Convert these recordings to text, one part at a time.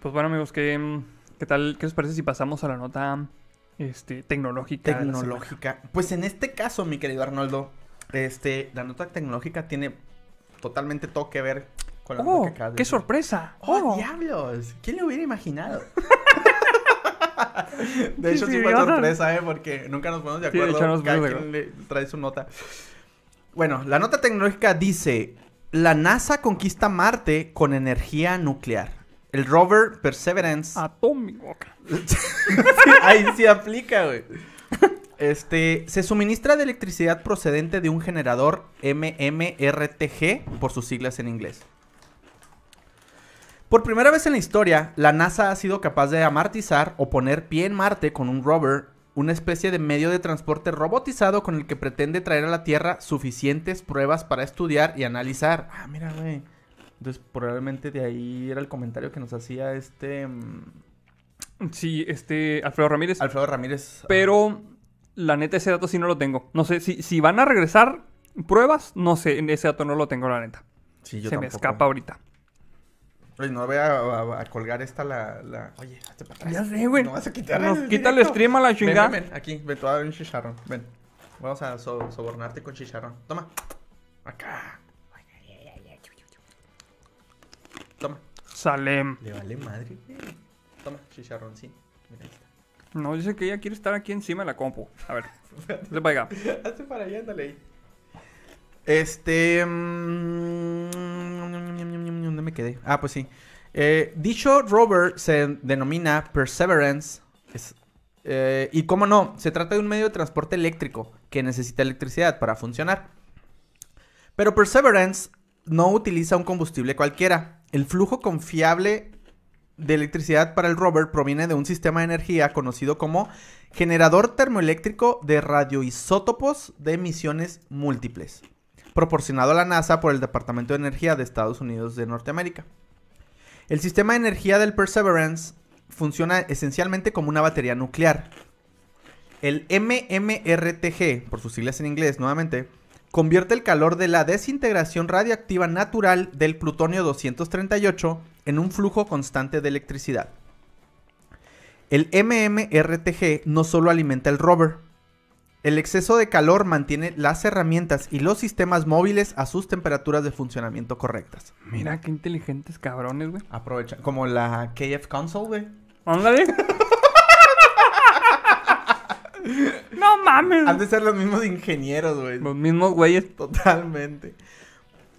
Pues bueno, amigos, ¿qué, qué tal? ¿Qué os parece si pasamos a la nota este, tecnológica? Tecnológica. Pues en este caso, mi querido Arnoldo, este, la nota tecnológica tiene totalmente todo que ver con la nota oh, que ¡Qué sorpresa! Oh, ¡Oh, diablos! ¿Quién lo hubiera imaginado? de hecho, sí, sorpresa, ¿eh? Porque nunca nos ponemos de acuerdo. quien trae su nota. Bueno, la nota tecnológica dice: La NASA conquista Marte con energía nuclear. El rover Perseverance. Atómico. ahí sí aplica, güey. Este, se suministra de electricidad procedente de un generador MMRTG, por sus siglas en inglés. Por primera vez en la historia, la NASA ha sido capaz de amartizar o poner pie en Marte con un rover, una especie de medio de transporte robotizado con el que pretende traer a la Tierra suficientes pruebas para estudiar y analizar. Ah, mira, güey. Entonces, probablemente de ahí era el comentario que nos hacía este. Mm, sí, este. Alfredo Ramírez. Alfredo Ramírez. Pero la neta, ese dato sí no lo tengo. No sé, si, si van a regresar pruebas, no sé, ese dato no lo tengo, la neta. Sí, yo Se me escapa ahorita. Oye, no voy a, colgar esta la. Oye, hazte para atrás. Ya sé, güey. No vas a Nos quita el stream a la chingada. Ven, ven, aquí, ven, a un chicharrón. Ven. Vamos a sobornarte con chicharrón. Toma. Acá. Toma. Salem. Le vale madre, Toma, chicharrón, sí. No, dice que ella quiere estar aquí encima de la compu. A ver. se para allá. para allá, ándale ahí. Este. Mm, ¿Dónde me quedé? Ah, pues sí. Eh, dicho rover se denomina Perseverance. Eh, y cómo no, se trata de un medio de transporte eléctrico que necesita electricidad para funcionar. Pero Perseverance no utiliza un combustible cualquiera. El flujo confiable de electricidad para el rover proviene de un sistema de energía conocido como generador termoeléctrico de radioisótopos de emisiones múltiples, proporcionado a la NASA por el Departamento de Energía de Estados Unidos de Norteamérica. El sistema de energía del Perseverance funciona esencialmente como una batería nuclear. El MMRTG, por sus siglas en inglés nuevamente, convierte el calor de la desintegración radiactiva natural del plutonio 238 en un flujo constante de electricidad. El MMRTG no solo alimenta el rover, el exceso de calor mantiene las herramientas y los sistemas móviles a sus temperaturas de funcionamiento correctas. Mira qué inteligentes cabrones, güey. Aprovecha, como la KF Console, güey. Ándale. No mames. Han de ser los mismos ingenieros, güey. Los mismos güeyes. Totalmente.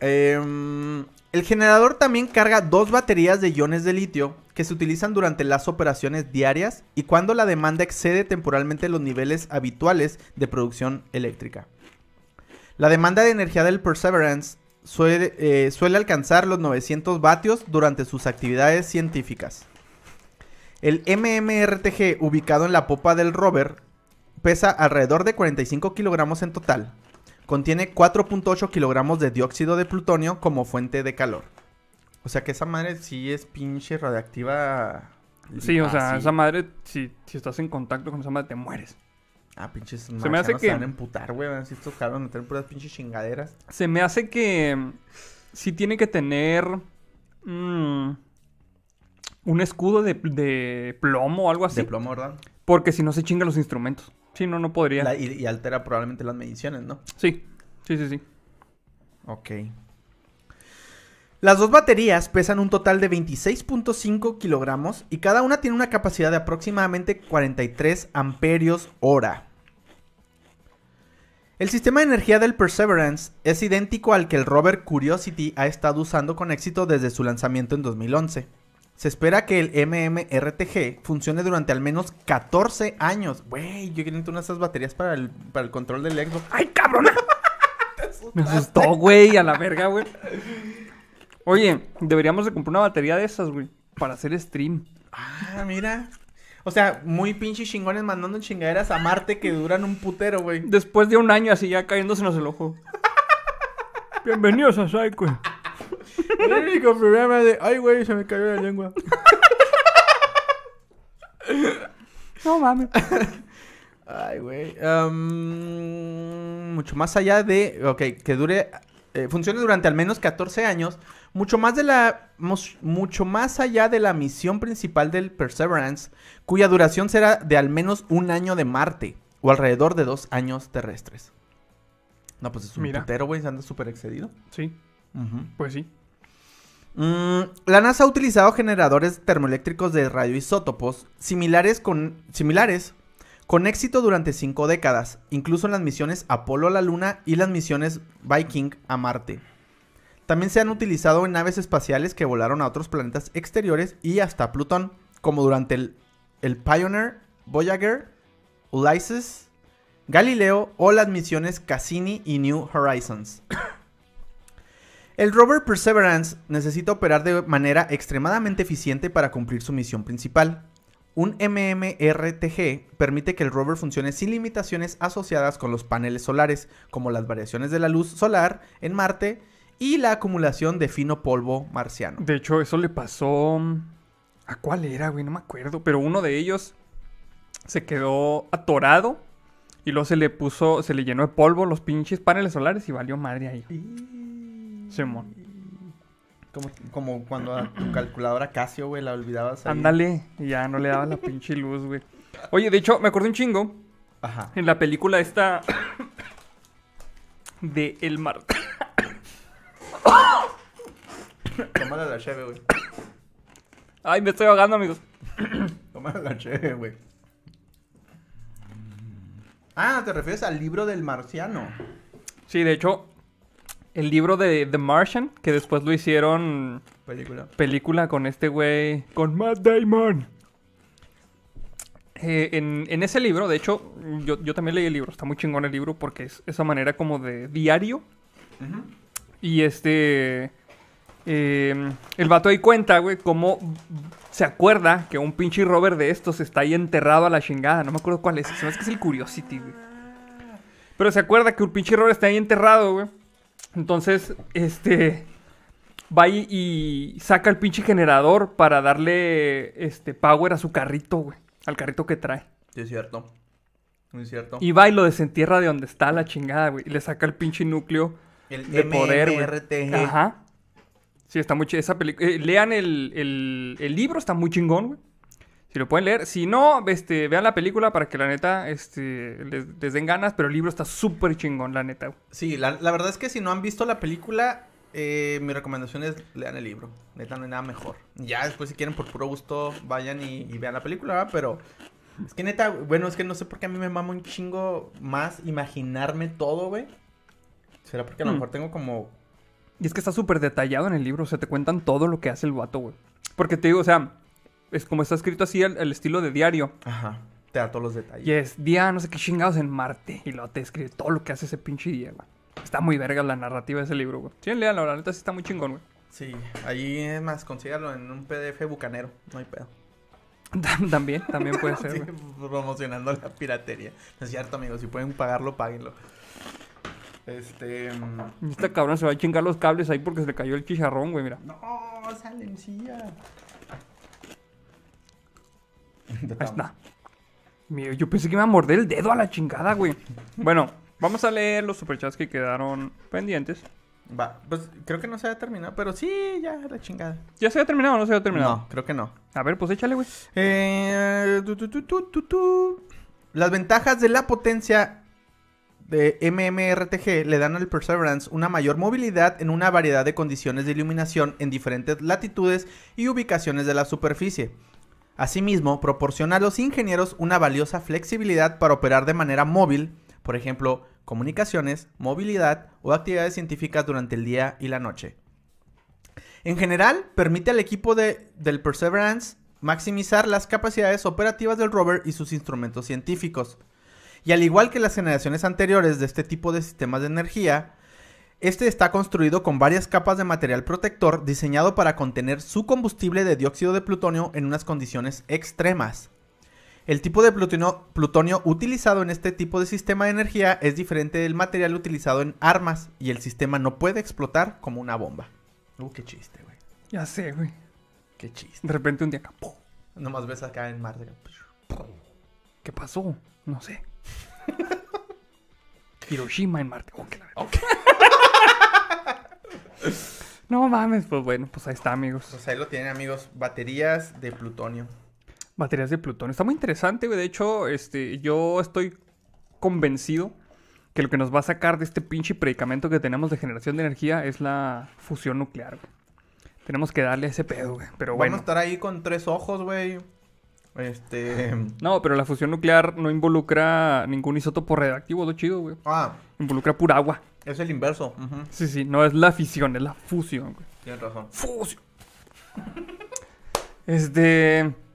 Em, el generador también carga dos baterías de iones de litio que se utilizan durante las operaciones diarias y cuando la demanda excede temporalmente los niveles habituales de producción eléctrica. La demanda de energía del Perseverance suele, eh, suele alcanzar los 900 vatios durante sus actividades científicas. El MMRTG ubicado en la popa del rover pesa alrededor de 45 kilogramos en total. Contiene 4.8 kilogramos de dióxido de plutonio como fuente de calor. O sea que esa madre sí es pinche radiactiva. Sí, o sea, esa madre, si, estás en contacto con esa madre, te mueres. Ah, pinches Se me hace que... se van a emputar, güey. si puras pinches chingaderas. Se me hace que mm, sí tiene que tener mm, un escudo de, de, plomo o algo así. De plomo, ¿verdad? Porque si no se chingan los instrumentos. Sí, no, no podría. y, altera probablemente las mediciones, ¿no? Sí, sí, sí, sí. Ok. Las dos baterías pesan un total de 26.5 kilogramos y cada una tiene una capacidad de aproximadamente 43 amperios hora. El sistema de energía del Perseverance es idéntico al que el rover Curiosity ha estado usando con éxito desde su lanzamiento en 2011. Se espera que el MMRTG funcione durante al menos 14 años. Güey, yo quiero una esas baterías para el, para el control del Xbox. ¡Ay, cabrón! Me asustó, güey, a la verga, güey. Oye, deberíamos de comprar una batería de esas, güey, para hacer stream. Ah, mira. O sea, muy pinches chingones mandando chingaderas a Marte que duran un putero, güey. Después de un año así ya cayéndosenos el ojo. Bienvenidos a Psycho. El único programa de. Ay, güey, se me cayó la lengua. No mames. Ay, güey. mucho más allá de. Ok, que dure. Eh, funcione durante al menos 14 años. Mucho más de la. mucho más allá de la misión principal del Perseverance, cuya duración será de al menos un año de Marte. O alrededor de dos años terrestres. No, pues es un Mira. güey. Se anda súper excedido. Sí. Pues sí. Mm, la NASA ha utilizado generadores termoeléctricos de radioisótopos similares con, similares con éxito durante cinco décadas, incluso en las misiones Apolo a la Luna y las misiones Viking a Marte. También se han utilizado en naves espaciales que volaron a otros planetas exteriores y hasta Plutón, como durante el, el Pioneer, Voyager, Ulysses, Galileo o las misiones Cassini y New Horizons. El rover Perseverance necesita operar de manera extremadamente eficiente para cumplir su misión principal. Un MMRTG permite que el rover funcione sin limitaciones asociadas con los paneles solares, como las variaciones de la luz solar en Marte y la acumulación de fino polvo marciano. De hecho, eso le pasó... Mm, ¿A cuál era, güey? No me acuerdo, pero uno de ellos se quedó atorado y luego se le puso, se le llenó de polvo los pinches paneles solares y valió madre ahí. Y... Simón. Como, cuando a tu calculadora Casio, güey, la olvidabas. Ahí. Ándale, y ya no le daba la pinche luz, güey. Oye, de hecho, me acordé un chingo. Ajá. En la película esta. de El Mar. Tómala la cheve, güey. Ay, me estoy ahogando, amigos. Tómala la cheve, güey. Ah, te refieres al libro del marciano. Sí, de hecho, el libro de The Martian, que después lo hicieron película, película con este güey, con Matt Damon. Eh, en, ese libro, de hecho, yo, también leí el libro, está muy chingón el libro porque es esa manera como de diario. Y este... Eh, el vato ahí cuenta, güey, cómo se acuerda que un pinche rover de estos está ahí enterrado a la chingada. No me acuerdo cuál es. es que es el Curiosity, güey. Pero se acuerda que un pinche rover está ahí enterrado, güey. Entonces, este, va y, saca el pinche generador para darle este power a su carrito, güey. Al carrito que trae. Sí, es cierto. Muy cierto. Y va y lo desentierra de donde está la chingada, güey. Y le saca el pinche núcleo el de poder, güey. Ajá. Sí, está muy chingón. esa película. Eh, lean el, el libro, está muy chingón, güey. Si lo pueden leer. Si no, este, vean la película para que la neta este, les, den ganas, pero el libro está súper chingón, la neta. Sí, la, verdad es que si no han visto la película, eh, mi recomendación es lean el libro. Neta, no hay nada mejor. Ya después, si quieren, por puro gusto, vayan y, vean la película, ¿verdad? Pero es que neta, bueno, es que no sé por qué a mí me mama un chingo más imaginarme todo, güey. Será porque a lo mm. mejor tengo como... Y es que está súper detallado en el libro, o sea, te cuentan todo lo que hace el vato, güey. Porque te digo, o sea, es como está escrito así el estilo de diario. Ajá. Te da todos los detalles. Y es día, no sé qué chingados en Marte. Y luego te escribe todo lo que hace ese pinche día, güey. Está muy verga la narrativa de ese libro, güey. Sí, léanlo, la neta sí está muy chingón, güey. Sí, ahí es más, consígalo en un PDF bucanero, no hay pedo. También, también puede ser. Sí, promocionando la piratería. es cierto, amigos, si pueden pagarlo, páguenlo. Este. Mm, este cabrón se va a chingar los cables ahí porque se le cayó el chicharrón, güey, mira. No, salen Ahí está. Yo pensé que me iba a morder el dedo a la chingada, güey. Bueno, vamos a leer los superchats que quedaron pendientes. Va, pues creo que no se ha terminado, pero sí, ya la chingada. ¿Ya se ha terminado o no se ha terminado? No, creo que no. A ver, pues échale, güey. Eh, Las ventajas de la potencia de MMRTG le dan al Perseverance una mayor movilidad en una variedad de condiciones de iluminación en diferentes latitudes y ubicaciones de la superficie. Asimismo, proporciona a los ingenieros una valiosa flexibilidad para operar de manera móvil, por ejemplo, comunicaciones, movilidad o actividades científicas durante el día y la noche. En general, permite al equipo de, del Perseverance maximizar las capacidades operativas del rover y sus instrumentos científicos. Y al igual que las generaciones anteriores de este tipo de sistemas de energía, este está construido con varias capas de material protector diseñado para contener su combustible de dióxido de plutonio en unas condiciones extremas. El tipo de plutonio, utilizado en este tipo de sistema de energía es diferente del material utilizado en armas y el sistema no puede explotar como una bomba. Uh, qué chiste, güey. Ya sé, güey. Qué chiste. De repente un día acá, Nomás ves acá en Marte. ¿Qué pasó? No sé. Hiroshima en Marte. okay. No mames, pues bueno, pues ahí está, amigos. Pues ahí lo tienen, amigos. Baterías de plutonio. Baterías de plutonio. Está muy interesante, güey. De hecho, este, yo estoy convencido que lo que nos va a sacar de este pinche predicamento que tenemos de generación de energía es la fusión nuclear, Tenemos que darle ese pedo, güey. Pero bueno. Vamos a estar ahí con tres ojos, güey. Este. No, pero la fusión nuclear no involucra ningún isótopo radioactivo, lo chido, güey. Ah. Involucra pura agua. Es el inverso. Sí, sí, no es la fisión, es la fusión. Güey. Tienes razón. Fusión. este.